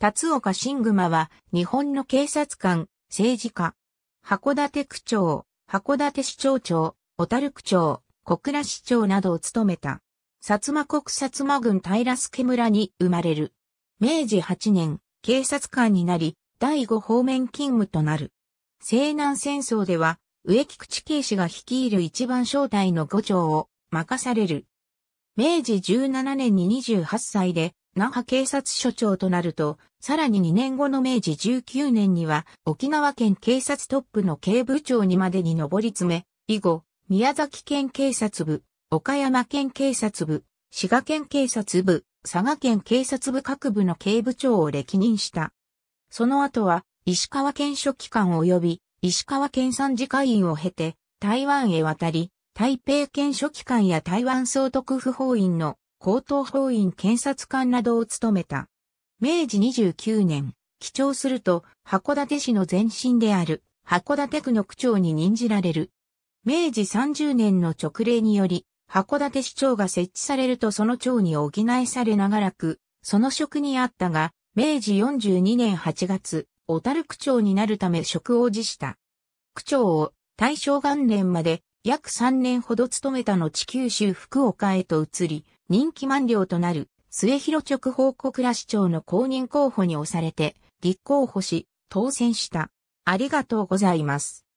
辰岡新熊は、日本の警察官、政治家、函館区長、函館市長長、小樽区長、小倉市長などを務めた。薩摩国薩摩郡平助村に生まれる。明治8年、警察官になり、第5方面勤務となる。西南戦争では、植木口警視が率いる一番正体の五長を任される。明治17年に28歳で、那覇警察署長となると、さらに2年後の明治19年には沖縄県警察トップの警部長にまでに上り詰め、以後、宮崎県警察部、岡山県警察部、滋賀県警察部、佐賀県警察部各部の警部長を歴任した。その後は、石川県書記官及び、石川県参事会員を経て、台湾へ渡り、台北県書記官や台湾総督府法院の高等法院検察官などを務めた。明治29年、記帳すると、函館市の前身である、函館区の区長に任じられる。明治30年の直令により、函館市長が設置されるとその長に補いされ長らく、その職にあったが、明治42年8月、小樽区長になるため職を辞した。区長を大正元年まで約3年ほど務めた後九州福岡へと移り、任期満了となる末広直報告ら市長の公認候補に押されて、立候補し、当選した。ありがとうございます。